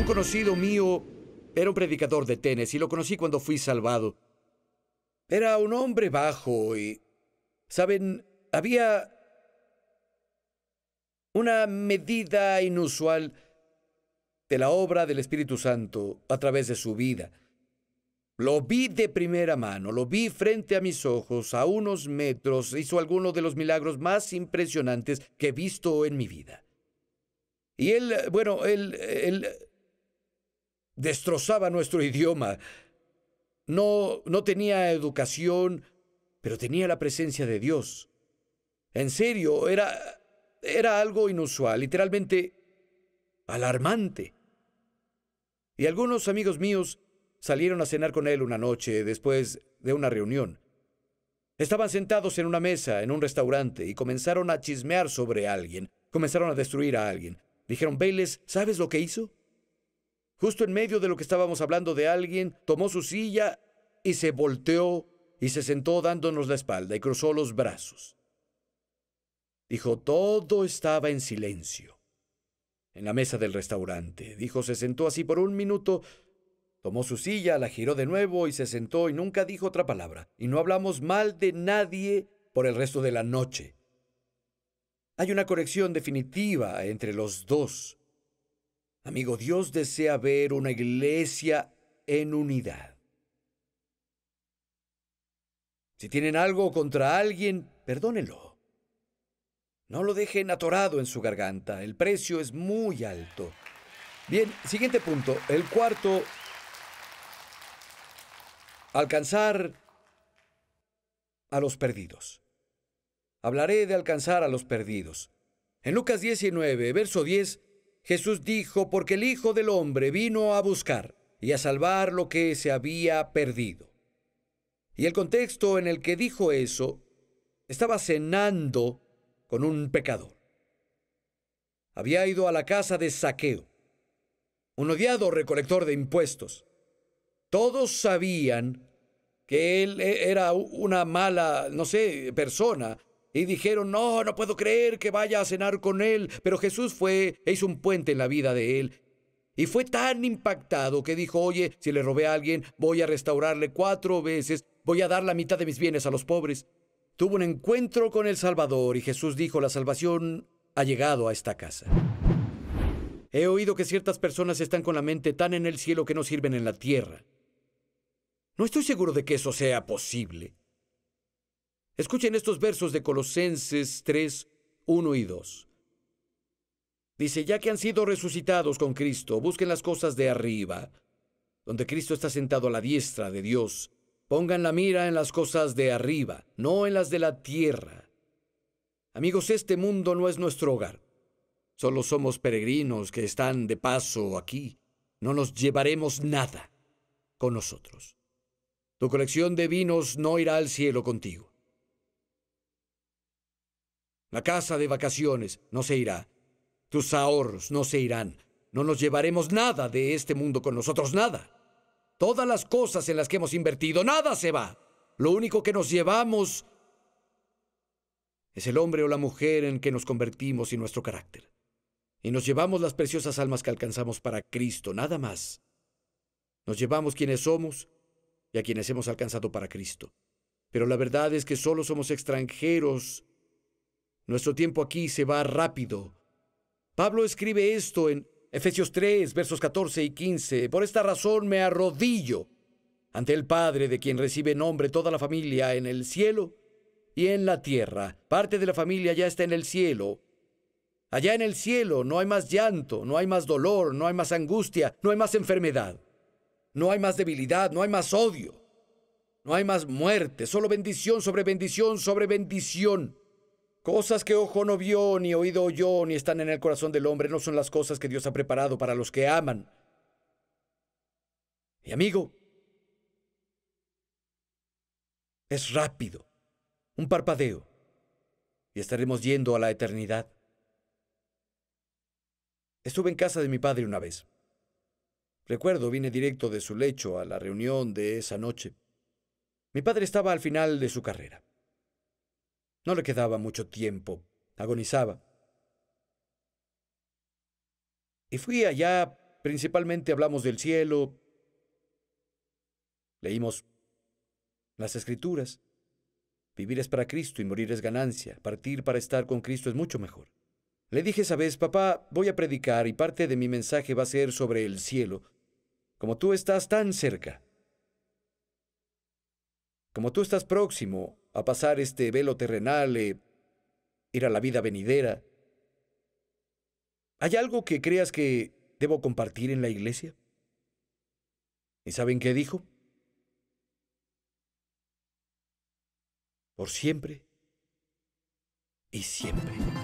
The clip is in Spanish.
Un conocido mío era un predicador de tenis y lo conocí cuando fui salvado. Era un hombre bajo y, ¿saben? Había una medida inusual de la obra del Espíritu Santo a través de su vida. Lo vi de primera mano, lo vi frente a mis ojos, a unos metros, hizo alguno de los milagros más impresionantes que he visto en mi vida. Y él, bueno, él, él destrozaba nuestro idioma. No, no tenía educación, pero tenía la presencia de Dios. En serio, era, era algo inusual, literalmente alarmante. Y algunos amigos míos salieron a cenar con él una noche después de una reunión. Estaban sentados en una mesa en un restaurante y comenzaron a chismear sobre alguien, comenzaron a destruir a alguien. Dijeron, Bailes, ¿sabes lo que hizo? justo en medio de lo que estábamos hablando de alguien, tomó su silla y se volteó y se sentó dándonos la espalda y cruzó los brazos. Dijo, todo estaba en silencio. En la mesa del restaurante, dijo, se sentó así por un minuto, tomó su silla, la giró de nuevo y se sentó y nunca dijo otra palabra. Y no hablamos mal de nadie por el resto de la noche. Hay una corrección definitiva entre los dos. Amigo, Dios desea ver una iglesia en unidad. Si tienen algo contra alguien, perdónenlo. No lo dejen atorado en su garganta. El precio es muy alto. Bien, siguiente punto. El cuarto, alcanzar a los perdidos. Hablaré de alcanzar a los perdidos. En Lucas 19, verso 10, Jesús dijo, porque el Hijo del Hombre vino a buscar y a salvar lo que se había perdido. Y el contexto en el que dijo eso, estaba cenando con un pecador. Había ido a la casa de Saqueo, un odiado recolector de impuestos. Todos sabían que él e-, era una mala, no sé, persona, y dijeron, no, no puedo creer que vaya a cenar con él. Pero Jesús fue, e hizo un puente en la vida de él. Y fue tan impactado que dijo, oye, si le robé a alguien, voy a restaurarle cuatro veces, voy a dar la mitad de mis bienes a los pobres. Tuvo un encuentro con el Salvador y Jesús dijo, la salvación ha llegado a esta casa. He oído que ciertas personas están con la mente tan en el cielo que no sirven en la tierra. No estoy seguro de que eso sea posible. Escuchen estos versos de Colosenses 3, 1 y 2. Dice, ya que han sido resucitados con Cristo, busquen las cosas de arriba, donde Cristo está sentado a la diestra de Dios. Pongan la mira en las cosas de arriba, no en las de la tierra. Amigos, este mundo no es nuestro hogar. Solo somos peregrinos que están de paso aquí. No nos llevaremos nada con nosotros. Tu colección de vinos no irá al cielo contigo. La casa de vacaciones no se irá. Tus ahorros no se irán. No nos llevaremos nada de este mundo con nosotros, nada. Todas las cosas en las que hemos invertido, nada se va. Lo único que nos llevamos es el hombre o la mujer en que nos convertimos y nuestro carácter. Y nos llevamos las preciosas almas que alcanzamos para Cristo, nada más. Nos llevamos quienes somos y a quienes hemos alcanzado para Cristo. Pero la verdad es que solo somos extranjeros nuestro tiempo aquí se va rápido. Pablo escribe esto en Efesios 3, versos 14 y 15. Por esta razón me arrodillo ante el Padre de quien recibe nombre toda la familia en el cielo y en la tierra. Parte de la familia ya está en el cielo. Allá en el cielo no hay más llanto, no hay más dolor, no hay más angustia, no hay más enfermedad, no hay más debilidad, no hay más odio, no hay más muerte, solo bendición sobre bendición sobre bendición. Cosas que ojo no vio, ni oído oyó, ni están en el corazón del hombre, no son las cosas que Dios ha preparado para los que aman. Mi amigo, es rápido, un parpadeo, y estaremos yendo a la eternidad. Estuve en casa de mi padre una vez. Recuerdo, vine directo de su lecho a la reunión de esa noche. Mi padre estaba al final de su carrera. No le quedaba mucho tiempo. Agonizaba. Y fui allá, principalmente hablamos del cielo, leímos las escrituras. Vivir es para Cristo y morir es ganancia. Partir para estar con Cristo es mucho mejor. Le dije esa vez, papá, voy a predicar y parte de mi mensaje va a ser sobre el cielo. Como tú estás tan cerca, como tú estás próximo a pasar este velo terrenal, e... ir a la vida venidera. ¿Hay algo que creas que debo compartir en la iglesia? ¿Y saben qué dijo? Por siempre y siempre.